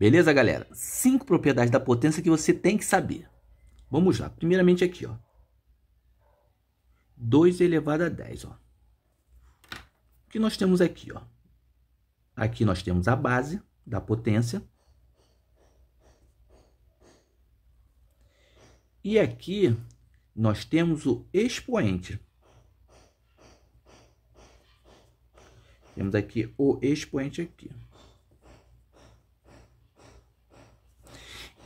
Beleza, galera? Cinco propriedades da potência que você tem que saber. Vamos lá. Primeiramente aqui, ó. 2 elevado a 10, ó. O que nós temos aqui, ó? Aqui nós temos a base da potência. E aqui nós temos o expoente. Temos aqui o expoente aqui.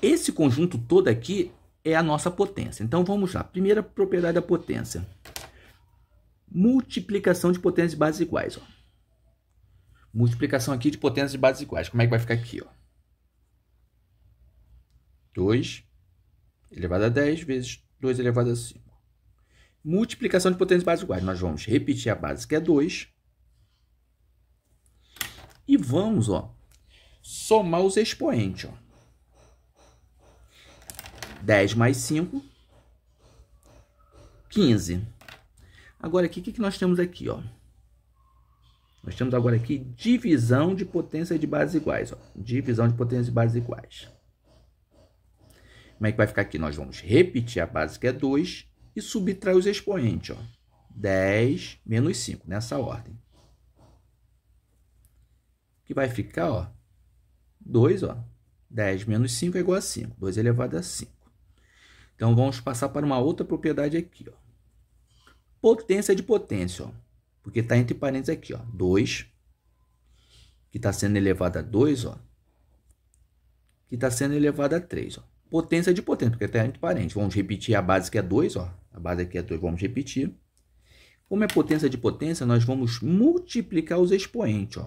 Esse conjunto todo aqui é a nossa potência. Então vamos lá. Primeira propriedade da potência. Multiplicação de potências de bases iguais. Ó. Multiplicação aqui de potências de bases iguais. Como é que vai ficar aqui? Ó? 2 elevado a 10 vezes 2 elevado a 5. Multiplicação de potências de bases iguais. Nós vamos repetir a base que é 2. E vamos ó, somar os expoentes. Ó. 10 mais 5, 15. Agora, aqui, o que, que nós temos aqui? Ó? Nós temos agora aqui divisão de potência de bases iguais. Ó. Divisão de potência de bases iguais. Como é que vai ficar aqui? Nós vamos repetir a base que é 2 e subtrair os expoentes. Ó. 10 menos 5, nessa ordem. Que vai ficar ó, 2, ó, 10 menos 5 é igual a 5. 2 elevado a 5. Então vamos passar para uma outra propriedade aqui, ó. Potência de potência, ó. Porque está entre parênteses aqui, 2, que está sendo elevado a 2, ó. Que está sendo elevado a 3, Potência de potência, porque está entre parênteses. Vamos repetir a base que é 2, A base aqui é 2, vamos repetir. Como é potência de potência, nós vamos multiplicar os expoentes,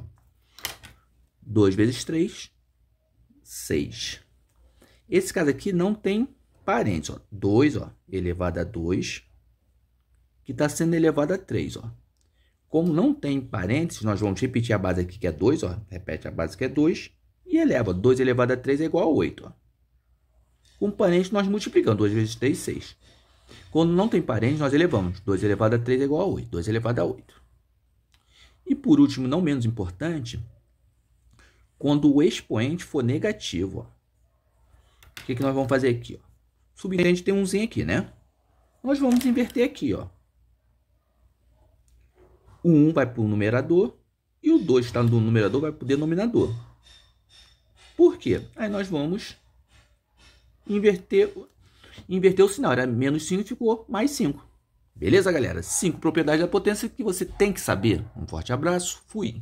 2 vezes 3, 6. Esse caso aqui não tem parênteses, ó, 2 ó, elevado a 2, que está sendo elevado a 3. Ó. Como não tem parênteses, nós vamos repetir a base aqui que é 2, ó, repete a base que é 2, e eleva. 2 elevado a 3 é igual a 8. Ó. Com parênteses, nós multiplicamos. 2 vezes 3, 6. Quando não tem parênteses, nós elevamos. 2 elevado a 3 é igual a 8. 2 elevado a 8. E por último, não menos importante, quando o expoente for negativo, ó, o que, que nós vamos fazer aqui? Ó? subintendente tem umzinho aqui, né? Nós vamos inverter aqui, ó. O 1 vai para o numerador e o 2 está no numerador, vai para o denominador. Por quê? Aí nós vamos inverter, inverter o sinal. Era menos 5 ficou mais 5. Beleza, galera? 5 propriedades da potência que você tem que saber. Um forte abraço. Fui.